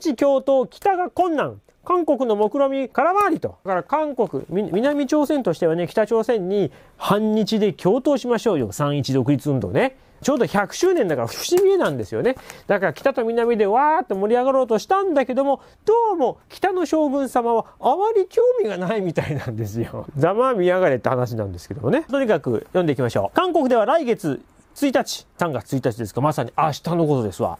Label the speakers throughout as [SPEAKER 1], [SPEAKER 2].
[SPEAKER 1] 日共闘、北が困難。韓国の目論見空回りと。だから韓国、南朝鮮としてはね、北朝鮮に反日で共闘しましょうよ。31独立運動ね。ちょうど100周年だから節目なんですよね。だから北と南でわーっと盛り上がろうとしたんだけども、どうも北の将軍様はあまり興味がないみたいなんですよ。ざまあ見やがれって話なんですけどもね。とにかく読んでいきましょう。韓国では来月1日、3月1日ですか、まさに明日のことですわ。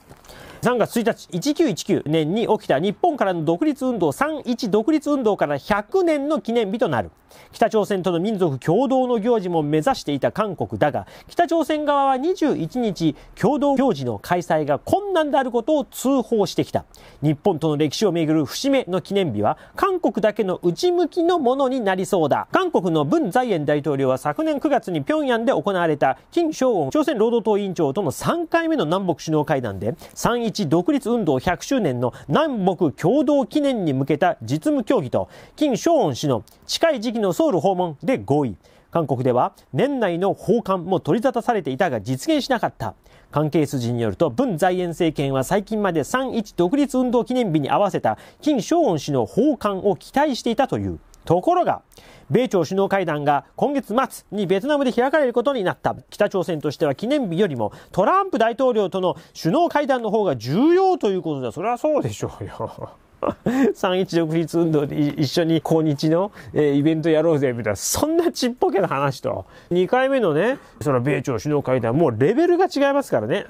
[SPEAKER 1] 3月1日、1919年に起きた日本からの独立運動、31独立運動から100年の記念日となる。北朝鮮との民族共同の行事も目指していた韓国だが、北朝鮮側は21日、共同行事の開催が困難であることを通報してきた。日本との歴史をめぐる節目の記念日は、韓国だけの内向きのものになりそうだ。韓国の文在寅大統領は昨年9月に平壌で行われた、金正恩朝鮮労働党委員長との3回目の南北首脳会談で、日独立運動100周年の南北共同記念に向けた実務協議と、金正恩氏の近い時期のソウル訪問で合意。韓国では年内の訪韓も取り沙汰されていたが実現しなかった。関係筋によると、文在寅政権は最近まで31独立運動記念日に合わせた金正恩氏の訪韓を期待していたという。ところが、米朝首脳会談が今月末にベトナムで開かれることになった北朝鮮としては記念日よりもトランプ大統領との首脳会談の方が重要ということだ。それはそうでしょうよ。3.1独立運動で一緒に抗日の、えー、イベントやろうぜ、みたいな、そんなちっぽけな話と。2回目のね、その米朝首脳会談、もうレベルが違いますからね。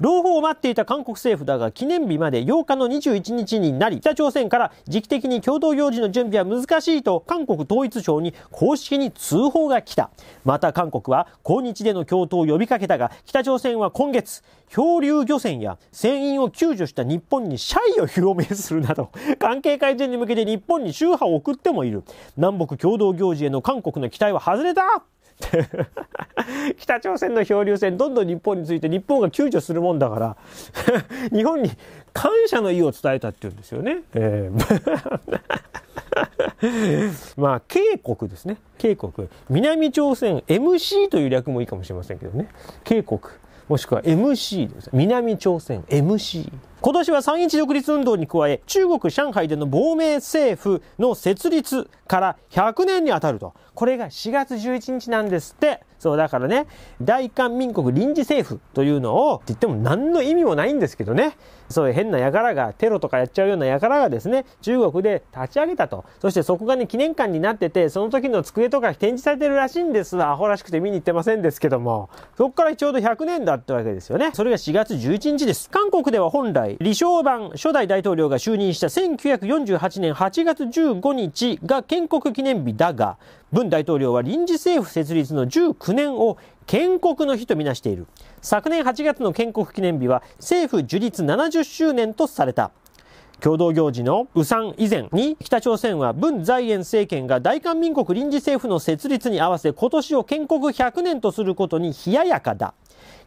[SPEAKER 1] 朗報を待っていた韓国政府だが記念日まで8日の21日になり北朝鮮から時期的に共同行事の準備は難しいと韓国統一省に公式に通報が来たまた韓国は抗日での共闘を呼びかけたが北朝鮮は今月漂流漁船や船員を救助した日本に謝意を表明するなど 関係改善に向けて日本に宗派を送ってもいる南北共同行事への韓国の期待は外れた 北朝鮮の漂流船、どんどん日本について日本が救助するもんだから 日本に感謝の意を伝えたっていうんですよね。えー、まあ、渓谷ですね。渓谷。南朝鮮 MC という略もいいかもしれませんけどね。渓谷。もしくは MC です。南朝鮮 MC。今年は三一独立運動に加え、中国上海での亡命政府の設立から100年に当たると。これが4月11日なんですって。そう、だからね、大韓民国臨時政府というのを、って言っても何の意味もないんですけどね、そういう変ならが、テロとかやっちゃうようならがですね、中国で立ち上げたと。そしてそこがね、記念館になってて、その時の机とか展示されてるらしいんですわ。アホらしくて見に行ってませんですけども。そこからちょうど100年だってわけですよね。それが4月11日です。韓国では本来、李承晩初代大統領が就任した1948年8月15日が建国記念日だが文大統領は臨時政府設立の19年を建国の日とみなしている昨年8月の建国記念日は政府樹立70周年とされた共同行事の雨産以前に北朝鮮は文在寅政権が大韓民国臨時政府の設立に合わせ今年を建国100年とすることに冷ややかだ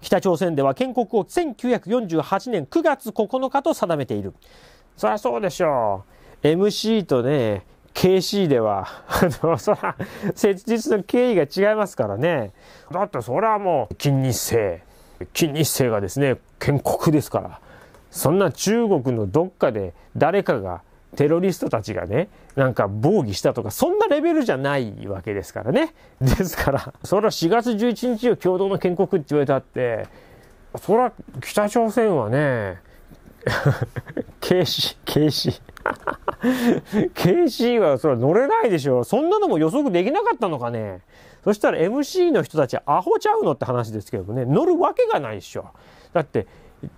[SPEAKER 1] 北朝鮮では建国を1948年9月9日と定めているそりゃそうでしょう MC とね KC では、あの、そら、設立の経緯が違いますからね。だってそれはもう、金日成、金日成がですね、建国ですから。そんな中国のどっかで誰かがテロリストたちがね、なんか防御したとか、そんなレベルじゃないわけですからね。ですから、そら4月11日を共同の建国って言われたって、そら北朝鮮はね、軽視、軽視。KC はそれ乗れないでしょ。そんなのも予測できなかったのかね。そしたら MC の人たちアホちゃうのって話ですけどね。乗るわけがないでしょ。だって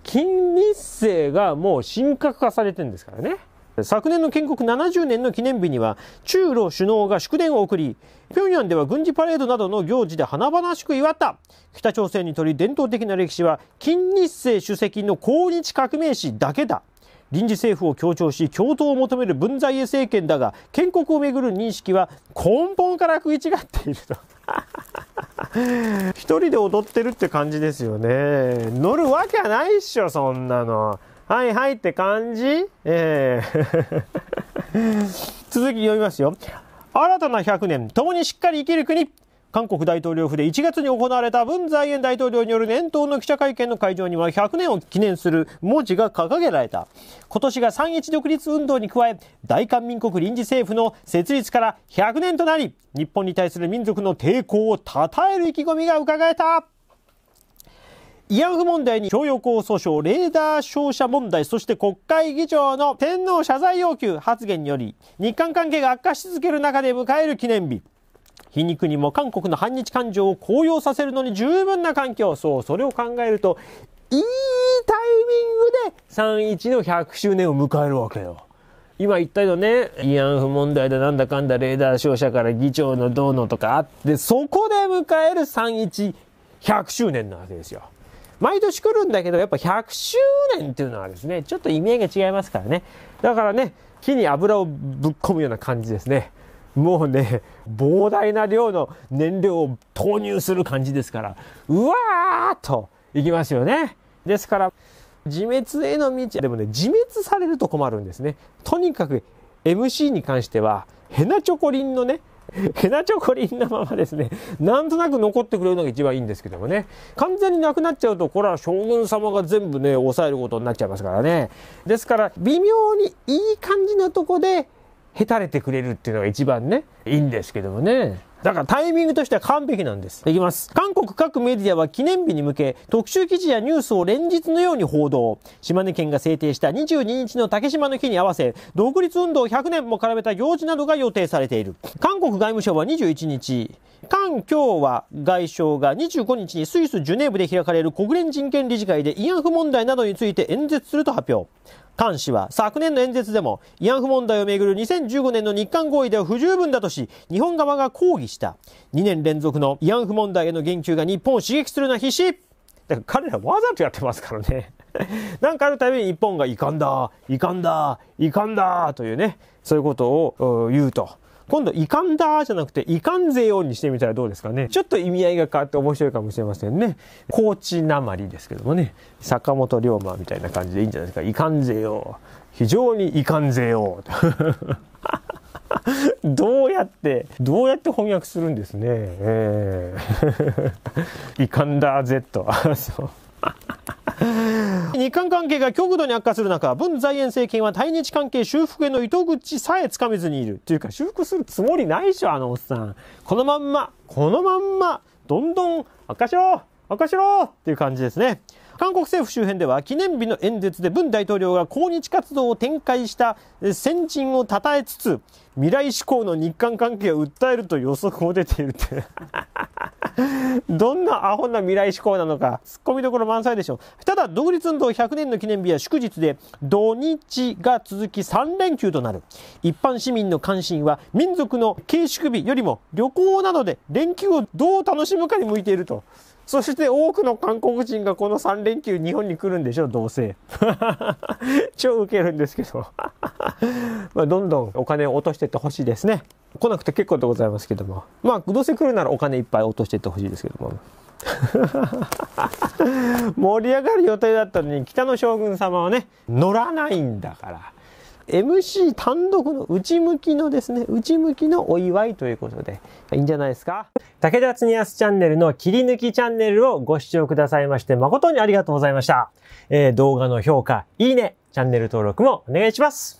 [SPEAKER 1] 金日成がもう神格化されてるんですからね。昨年の建国70年の記念日には中ロ首脳が祝電を送り平壌では軍事パレードなどの行事で華々しく祝った北朝鮮にとり伝統的な歴史は金日成主席の抗日革命史だけだ臨時政府を強調し共闘を求める文在寅政権だが建国をめぐる認識は根本から食い違っていると一人で踊ってるって感じですよね。乗るわけはないっしょ、そんなの。はいはいって感じええー、続き読みますよ。新たな100年、共にしっかり生きる国。韓国大統領府で1月に行われた文在寅大統領による年頭の記者会見の会場には100年を記念する文字が掲げられた。今年が三一独立運動に加え、大韓民国臨時政府の設立から100年となり、日本に対する民族の抵抗を称える意気込みが伺えた。慰安婦問題に徴用工訴訟、レーダー照射問題、そして国会議長の天皇謝罪要求発言により、日韓関係が悪化し続ける中で迎える記念日。皮肉にも韓国の反日感情を高揚させるのに十分な環境、そう、それを考えると、いいタイミングで31の100周年を迎えるわけよ。今言ったよね、慰安婦問題だなんだかんだレーダー照射から議長のどうのとかあって、そこで迎える31、100周年なわけですよ。毎年来るんだけど、やっぱ100周年っていうのはですね、ちょっと意味合いが違いますからね。だからね、木に油をぶっ込むような感じですね。もうね膨大な量の燃料を投入する感じですからうわーっといきますよねですから自滅への道でもね自滅されると困るんですねとにかく MC に関してはヘナチョコリンのねヘナチョコリンなままですね、なんとなく残ってくれるのが一番いいんですけどもね、完全になくなっちゃうと、これは将軍様が全部ね、抑えることになっちゃいますからね。ですから、微妙にいい感じのとこで、へたれてくれるっていうのが一番ね、いいんですけどもね。だからタイミングとしては完璧なんです。いきます。韓国各メディアは記念日に向け、特集記事やニュースを連日のように報道。島根県が制定した22日の竹島の日に合わせ、独立運動100年も絡めた行事などが予定されている。韓国外務省は21日、韓共和外相が25日にスイス・ジュネーブで開かれる国連人権理事会で慰安婦問題などについて演説すると発表。菅氏は昨年の演説でも慰安婦問題をめぐる2015年の日韓合意では不十分だとし日本側が抗議した2年連続の慰安婦問題への言及が日本を刺激するのは必死だから彼らわざとやってますからね なんかあるたびに日本が遺憾だ遺憾だ遺憾だというねそういうことを言うと今度、遺憾だじゃなくて、遺憾ぜよにしてみたらどうですかね。ちょっと意味合いが変わって面白いかもしれませんね。高知なまりですけどもね。坂本龍馬みたいな感じでいいんじゃないですか。遺憾ぜよ。非常に遺憾ぜよ。どうやって、どうやって翻訳するんですね。えー、遺憾だ Z。そう。日韓関係が極度に悪化する中、文在寅政権は対日関係修復への糸口さえつかめずにいる。というか、修復するつもりないでしょ、あのおっさん。このまんま、このまんま、どんどん悪化しろ悪化しろっていう感じですね。韓国政府周辺では記念日の演説で文大統領が抗日活動を展開した先人を称えつつ未来志向の日韓関係を訴えると予測も出ているってどんなアホな未来志向なのか、ツッコミどころ満載でしょ。う。ただ、独立運動100年の記念日は祝日で、土日が続き3連休となる。一般市民の関心は、民族の慶祝日よりも旅行などで連休をどう楽しむかに向いていると。そして多くの韓国人がこの3連休日本に来るんでしょどうせ。超ウケるんですけど まあどんどんお金を落としていってほしいですね。来なくて結構でございますけども。まあ、どうせ来るならお金いっぱい落としていってほしいですけども。盛り上がる予定だったのに北の将軍様はね乗らないんだから MC 単独の内向きのですね内向きのお祝いということでいいんじゃないですか武田恒康チャンネルの切り抜きチャンネルをご視聴くださいまして誠にありがとうございました、えー、動画の評価いいねチャンネル登録もお願いします